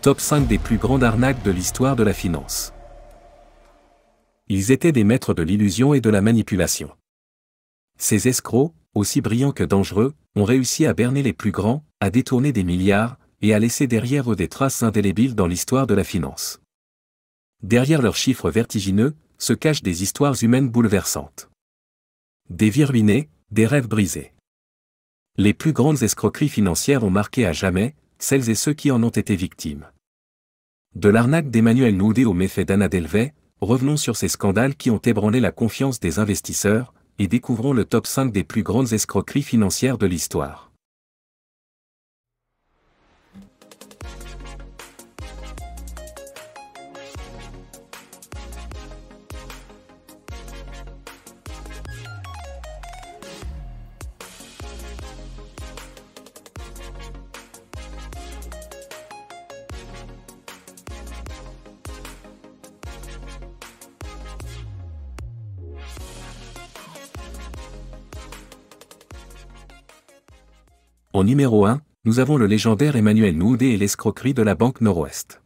top 5 des plus grandes arnaques de l'histoire de la finance. Ils étaient des maîtres de l'illusion et de la manipulation. Ces escrocs, aussi brillants que dangereux, ont réussi à berner les plus grands, à détourner des milliards, et à laisser derrière eux des traces indélébiles dans l'histoire de la finance. Derrière leurs chiffres vertigineux se cachent des histoires humaines bouleversantes. Des vies ruinées, des rêves brisés. Les plus grandes escroqueries financières ont marqué à jamais, celles et ceux qui en ont été victimes. De l'arnaque d'Emmanuel Noudé au méfait d'Anna Delvey, revenons sur ces scandales qui ont ébranlé la confiance des investisseurs, et découvrons le top 5 des plus grandes escroqueries financières de l'histoire. En numéro 1, nous avons le légendaire Emmanuel Noudé et l'escroquerie de la Banque Nord-Ouest.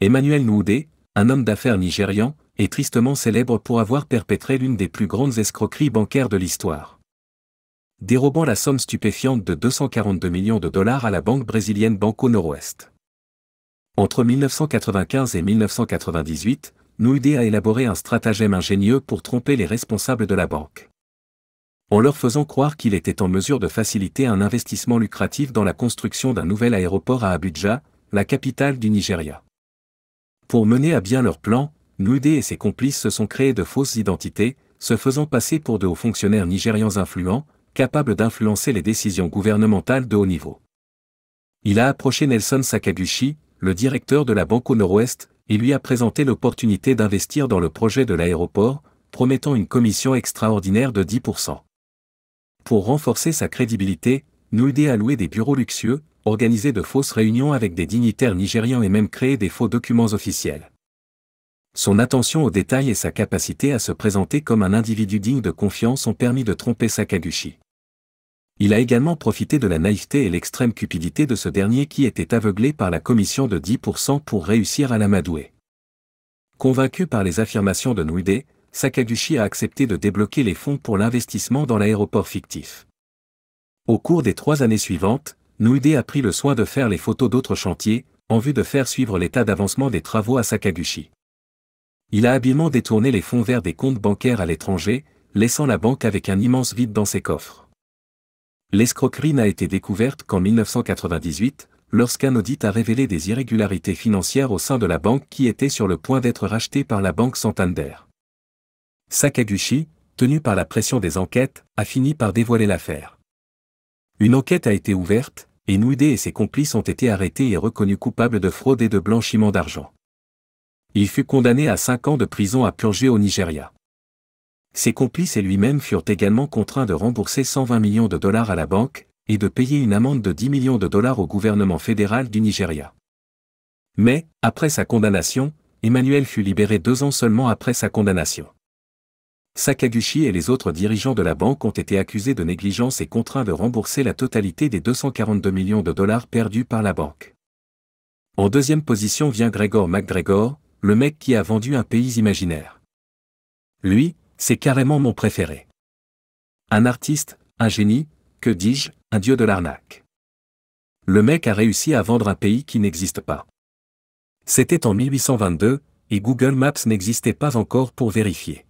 Emmanuel Noudé, un homme d'affaires nigérian, est tristement célèbre pour avoir perpétré l'une des plus grandes escroqueries bancaires de l'histoire. Dérobant la somme stupéfiante de 242 millions de dollars à la banque brésilienne Banco Nord-Ouest. Entre 1995 et 1998, Noudé a élaboré un stratagème ingénieux pour tromper les responsables de la banque en leur faisant croire qu'il était en mesure de faciliter un investissement lucratif dans la construction d'un nouvel aéroport à Abuja, la capitale du Nigeria. Pour mener à bien leur plan, Noudé et ses complices se sont créés de fausses identités, se faisant passer pour de hauts fonctionnaires nigérians influents, capables d'influencer les décisions gouvernementales de haut niveau. Il a approché Nelson Sakaguchi, le directeur de la Banque au Nord-Ouest, et lui a présenté l'opportunité d'investir dans le projet de l'aéroport, promettant une commission extraordinaire de 10% pour renforcer sa crédibilité, Nouide a loué des bureaux luxueux, organisé de fausses réunions avec des dignitaires nigérians et même créé des faux documents officiels. Son attention aux détails et sa capacité à se présenter comme un individu digne de confiance ont permis de tromper Sakaguchi. Il a également profité de la naïveté et l'extrême cupidité de ce dernier qui était aveuglé par la commission de 10% pour réussir à l'amadouer. Convaincu par les affirmations de Nouide, Sakaguchi a accepté de débloquer les fonds pour l'investissement dans l'aéroport fictif. Au cours des trois années suivantes, Nouide a pris le soin de faire les photos d'autres chantiers, en vue de faire suivre l'état d'avancement des travaux à Sakaguchi. Il a habilement détourné les fonds vers des comptes bancaires à l'étranger, laissant la banque avec un immense vide dans ses coffres. L'escroquerie n'a été découverte qu'en 1998, lorsqu'un audit a révélé des irrégularités financières au sein de la banque qui était sur le point d'être rachetée par la banque Santander. Sakaguchi, tenu par la pression des enquêtes, a fini par dévoiler l'affaire. Une enquête a été ouverte, et Nwude et ses complices ont été arrêtés et reconnus coupables de fraude et de blanchiment d'argent. Il fut condamné à 5 ans de prison à purger au Nigeria. Ses complices et lui-même furent également contraints de rembourser 120 millions de dollars à la banque, et de payer une amende de 10 millions de dollars au gouvernement fédéral du Nigeria. Mais, après sa condamnation, Emmanuel fut libéré deux ans seulement après sa condamnation. Sakaguchi et les autres dirigeants de la banque ont été accusés de négligence et contraints de rembourser la totalité des 242 millions de dollars perdus par la banque. En deuxième position vient Gregor McGregor, le mec qui a vendu un pays imaginaire. Lui, c'est carrément mon préféré. Un artiste, un génie, que dis-je, un dieu de l'arnaque. Le mec a réussi à vendre un pays qui n'existe pas. C'était en 1822, et Google Maps n'existait pas encore pour vérifier.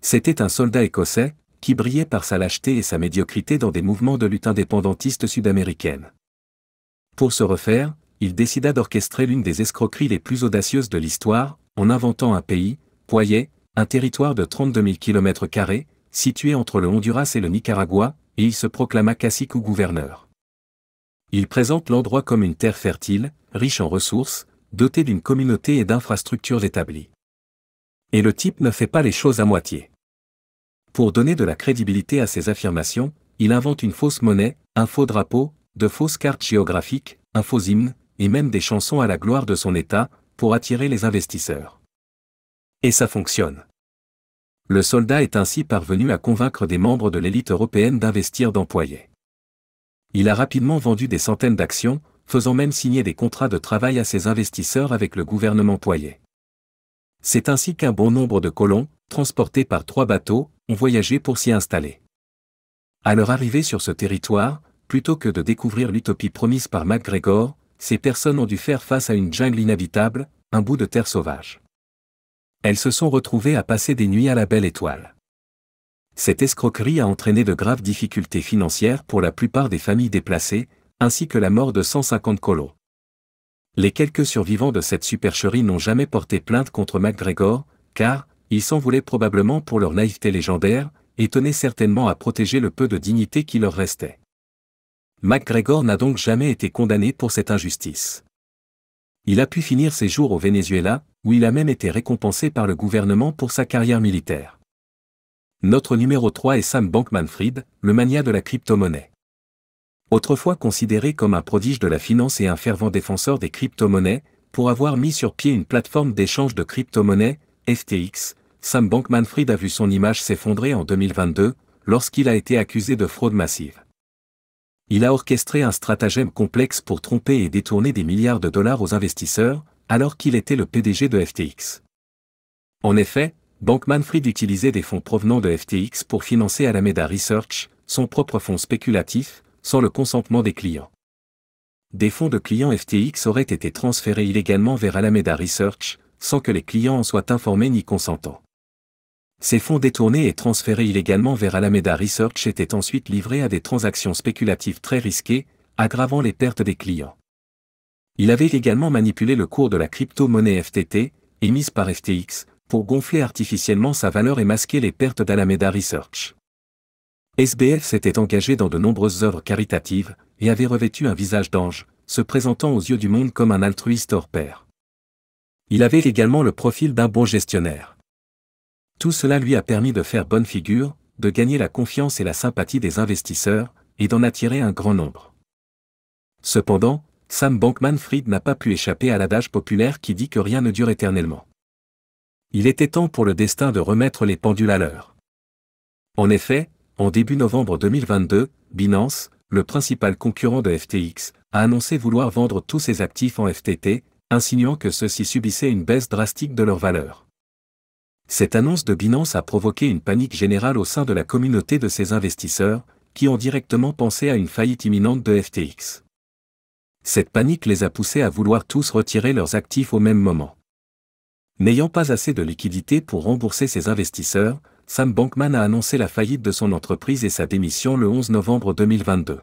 C'était un soldat écossais, qui brillait par sa lâcheté et sa médiocrité dans des mouvements de lutte indépendantiste sud-américaine. Pour se refaire, il décida d'orchestrer l'une des escroqueries les plus audacieuses de l'histoire, en inventant un pays, Poyet, un territoire de 32 000 km, situé entre le Honduras et le Nicaragua, et il se proclama cacique ou gouverneur. Il présente l'endroit comme une terre fertile, riche en ressources, dotée d'une communauté et d'infrastructures établies. Et le type ne fait pas les choses à moitié. Pour donner de la crédibilité à ses affirmations, il invente une fausse monnaie, un faux drapeau, de fausses cartes géographiques, un faux hymne, et même des chansons à la gloire de son État, pour attirer les investisseurs. Et ça fonctionne. Le soldat est ainsi parvenu à convaincre des membres de l'élite européenne d'investir dans Poyet. Il a rapidement vendu des centaines d'actions, faisant même signer des contrats de travail à ses investisseurs avec le gouvernement Poyet. C'est ainsi qu'un bon nombre de colons, transportés par trois bateaux, ont voyagé pour s'y installer. À leur arrivée sur ce territoire, plutôt que de découvrir l'utopie promise par MacGregor, ces personnes ont dû faire face à une jungle inhabitable, un bout de terre sauvage. Elles se sont retrouvées à passer des nuits à la belle étoile. Cette escroquerie a entraîné de graves difficultés financières pour la plupart des familles déplacées, ainsi que la mort de 150 colons les quelques survivants de cette supercherie n'ont jamais porté plainte contre MacGregor, car, ils s'en voulaient probablement pour leur naïveté légendaire, et tenaient certainement à protéger le peu de dignité qui leur restait. MacGregor n'a donc jamais été condamné pour cette injustice. Il a pu finir ses jours au Venezuela, où il a même été récompensé par le gouvernement pour sa carrière militaire. Notre numéro 3 est Sam Bankman-Fried, le mania de la crypto-monnaie. Autrefois considéré comme un prodige de la finance et un fervent défenseur des crypto-monnaies, pour avoir mis sur pied une plateforme d'échange de crypto-monnaies, FTX, Sam Bankman-Fried a vu son image s'effondrer en 2022, lorsqu'il a été accusé de fraude massive. Il a orchestré un stratagème complexe pour tromper et détourner des milliards de dollars aux investisseurs, alors qu'il était le PDG de FTX. En effet, Bankman-Fried utilisait des fonds provenant de FTX pour financer Alameda Research, son propre fonds spéculatif, sans le consentement des clients. Des fonds de clients FTX auraient été transférés illégalement vers Alameda Research, sans que les clients en soient informés ni consentants. Ces fonds détournés et transférés illégalement vers Alameda Research étaient ensuite livrés à des transactions spéculatives très risquées, aggravant les pertes des clients. Il avait également manipulé le cours de la crypto-monnaie FTT, émise par FTX, pour gonfler artificiellement sa valeur et masquer les pertes d'Alameda Research. SBF s'était engagé dans de nombreuses œuvres caritatives, et avait revêtu un visage d'ange, se présentant aux yeux du monde comme un altruiste hors pair. Il avait également le profil d'un bon gestionnaire. Tout cela lui a permis de faire bonne figure, de gagner la confiance et la sympathie des investisseurs, et d'en attirer un grand nombre. Cependant, Sam Bankman-Fried n'a pas pu échapper à l'adage populaire qui dit que rien ne dure éternellement. Il était temps pour le destin de remettre les pendules à l'heure. En effet, en début novembre 2022, Binance, le principal concurrent de FTX, a annoncé vouloir vendre tous ses actifs en FTT, insinuant que ceux-ci subissaient une baisse drastique de leur valeur. Cette annonce de Binance a provoqué une panique générale au sein de la communauté de ses investisseurs, qui ont directement pensé à une faillite imminente de FTX. Cette panique les a poussés à vouloir tous retirer leurs actifs au même moment. N'ayant pas assez de liquidités pour rembourser ses investisseurs, Sam Bankman a annoncé la faillite de son entreprise et sa démission le 11 novembre 2022.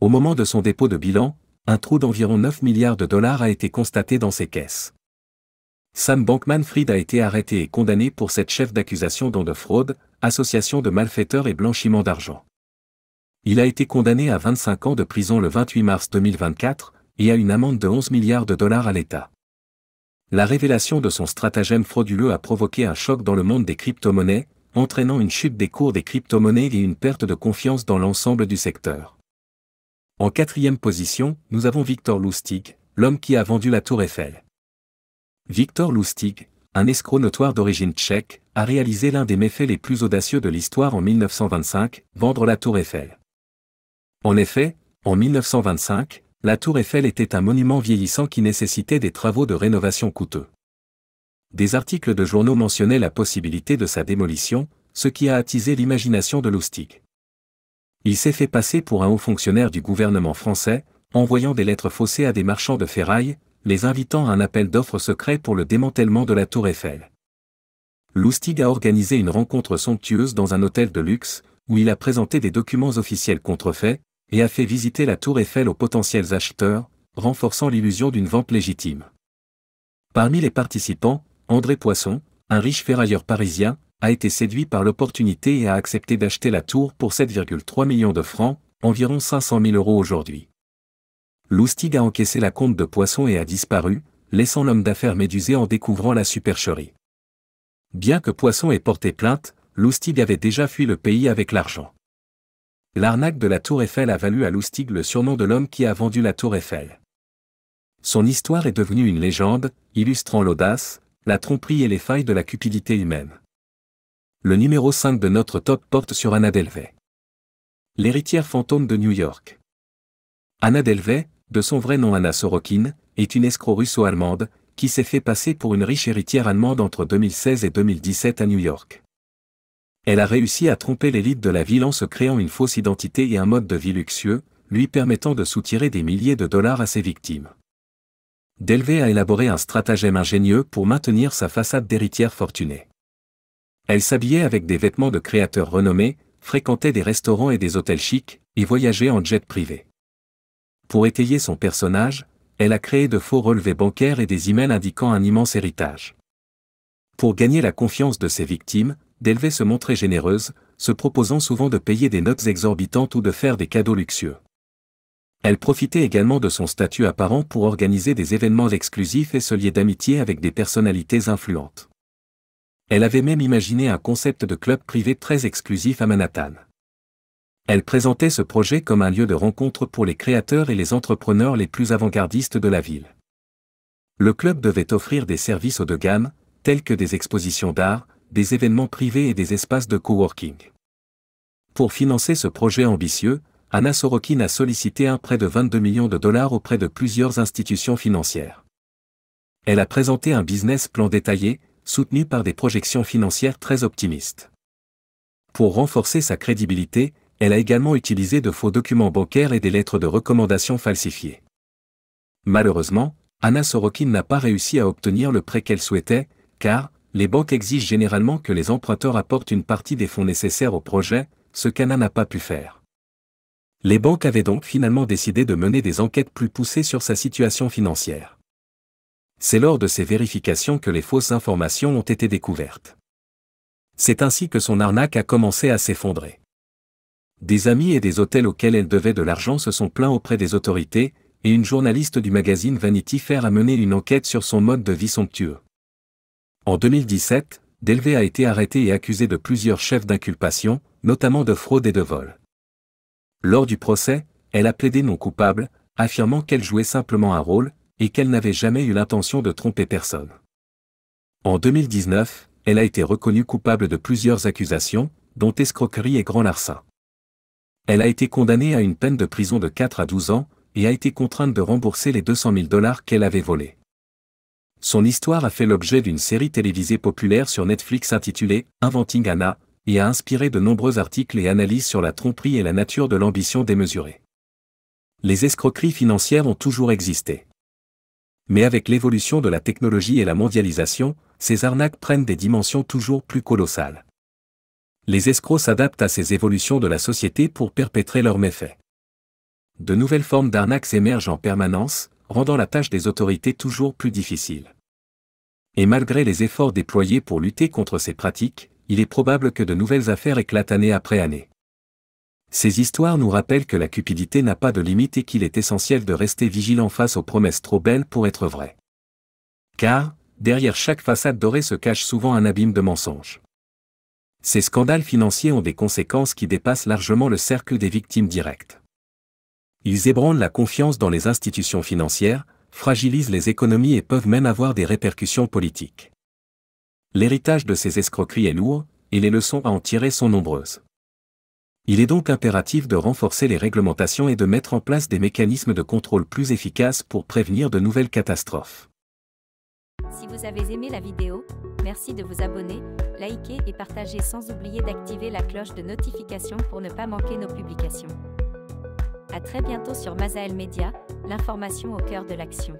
Au moment de son dépôt de bilan, un trou d'environ 9 milliards de dollars a été constaté dans ses caisses. Sam Bankman-Fried a été arrêté et condamné pour cette chef d'accusation dont de fraude, association de malfaiteurs et blanchiment d'argent. Il a été condamné à 25 ans de prison le 28 mars 2024 et à une amende de 11 milliards de dollars à l'État la révélation de son stratagème frauduleux a provoqué un choc dans le monde des crypto-monnaies, entraînant une chute des cours des crypto-monnaies et une perte de confiance dans l'ensemble du secteur. En quatrième position, nous avons Victor Lustig, l'homme qui a vendu la tour Eiffel. Victor Lustig, un escroc notoire d'origine tchèque, a réalisé l'un des méfaits les plus audacieux de l'histoire en 1925, vendre la tour Eiffel. En effet, en 1925, la tour Eiffel était un monument vieillissant qui nécessitait des travaux de rénovation coûteux. Des articles de journaux mentionnaient la possibilité de sa démolition, ce qui a attisé l'imagination de Lustig. Il s'est fait passer pour un haut fonctionnaire du gouvernement français, envoyant des lettres faussées à des marchands de ferraille, les invitant à un appel d'offres secret pour le démantèlement de la tour Eiffel. Loustig a organisé une rencontre somptueuse dans un hôtel de luxe, où il a présenté des documents officiels contrefaits, et a fait visiter la tour Eiffel aux potentiels acheteurs, renforçant l'illusion d'une vente légitime. Parmi les participants, André Poisson, un riche ferrailleur parisien, a été séduit par l'opportunité et a accepté d'acheter la tour pour 7,3 millions de francs, environ 500 000 euros aujourd'hui. Loustig a encaissé la compte de Poisson et a disparu, laissant l'homme d'affaires médusé en découvrant la supercherie. Bien que Poisson ait porté plainte, Loustig avait déjà fui le pays avec l'argent l'arnaque de la Tour Eiffel a valu à Loustig le surnom de l'homme qui a vendu la Tour Eiffel. Son histoire est devenue une légende, illustrant l'audace, la tromperie et les failles de la cupidité humaine. Le numéro 5 de notre top porte sur Anna Delvey. L'héritière fantôme de New York. Anna Delvey, de son vrai nom Anna Sorokin, est une escroc russo-allemande, qui s'est fait passer pour une riche héritière allemande entre 2016 et 2017 à New York. Elle a réussi à tromper l'élite de la ville en se créant une fausse identité et un mode de vie luxueux, lui permettant de soutirer des milliers de dollars à ses victimes. Delvey a élaboré un stratagème ingénieux pour maintenir sa façade d'héritière fortunée. Elle s'habillait avec des vêtements de créateurs renommés, fréquentait des restaurants et des hôtels chics, et voyageait en jet privé. Pour étayer son personnage, elle a créé de faux relevés bancaires et des emails indiquant un immense héritage. Pour gagner la confiance de ses victimes, d'élever se montrait généreuse, se proposant souvent de payer des notes exorbitantes ou de faire des cadeaux luxueux. Elle profitait également de son statut apparent pour organiser des événements exclusifs et se lier d'amitié avec des personnalités influentes. Elle avait même imaginé un concept de club privé très exclusif à Manhattan. Elle présentait ce projet comme un lieu de rencontre pour les créateurs et les entrepreneurs les plus avant-gardistes de la ville. Le club devait offrir des services haut de gamme, tels que des expositions d'art, des événements privés et des espaces de coworking. Pour financer ce projet ambitieux, Anna Sorokin a sollicité un prêt de 22 millions de dollars auprès de plusieurs institutions financières. Elle a présenté un business plan détaillé, soutenu par des projections financières très optimistes. Pour renforcer sa crédibilité, elle a également utilisé de faux documents bancaires et des lettres de recommandation falsifiées. Malheureusement, Anna Sorokin n'a pas réussi à obtenir le prêt qu'elle souhaitait, car, les banques exigent généralement que les emprunteurs apportent une partie des fonds nécessaires au projet, ce qu'Anna n'a pas pu faire. Les banques avaient donc finalement décidé de mener des enquêtes plus poussées sur sa situation financière. C'est lors de ces vérifications que les fausses informations ont été découvertes. C'est ainsi que son arnaque a commencé à s'effondrer. Des amis et des hôtels auxquels elle devait de l'argent se sont plaints auprès des autorités, et une journaliste du magazine Vanity Fair a mené une enquête sur son mode de vie somptueux. En 2017, Delvey a été arrêtée et accusée de plusieurs chefs d'inculpation, notamment de fraude et de vol. Lors du procès, elle a plaidé non coupable, affirmant qu'elle jouait simplement un rôle, et qu'elle n'avait jamais eu l'intention de tromper personne. En 2019, elle a été reconnue coupable de plusieurs accusations, dont escroquerie et grand larcin. Elle a été condamnée à une peine de prison de 4 à 12 ans, et a été contrainte de rembourser les 200 000 dollars qu'elle avait volés. Son histoire a fait l'objet d'une série télévisée populaire sur Netflix intitulée Inventing Anna et a inspiré de nombreux articles et analyses sur la tromperie et la nature de l'ambition démesurée. Les escroqueries financières ont toujours existé. Mais avec l'évolution de la technologie et la mondialisation, ces arnaques prennent des dimensions toujours plus colossales. Les escrocs s'adaptent à ces évolutions de la société pour perpétrer leurs méfaits. De nouvelles formes d'arnaques émergent en permanence, rendant la tâche des autorités toujours plus difficile. Et malgré les efforts déployés pour lutter contre ces pratiques, il est probable que de nouvelles affaires éclatent année après année. Ces histoires nous rappellent que la cupidité n'a pas de limite et qu'il est essentiel de rester vigilant face aux promesses trop belles pour être vraies. Car, derrière chaque façade dorée se cache souvent un abîme de mensonges. Ces scandales financiers ont des conséquences qui dépassent largement le cercle des victimes directes. Ils ébranlent la confiance dans les institutions financières, fragilisent les économies et peuvent même avoir des répercussions politiques. L'héritage de ces escroqueries est lourd, et les leçons à en tirer sont nombreuses. Il est donc impératif de renforcer les réglementations et de mettre en place des mécanismes de contrôle plus efficaces pour prévenir de nouvelles catastrophes. Si vous avez aimé la vidéo, merci de vous abonner, liker et partager sans oublier d'activer la cloche de notification pour ne pas manquer nos publications. À très bientôt sur Mazael Media, l'information au cœur de l'action.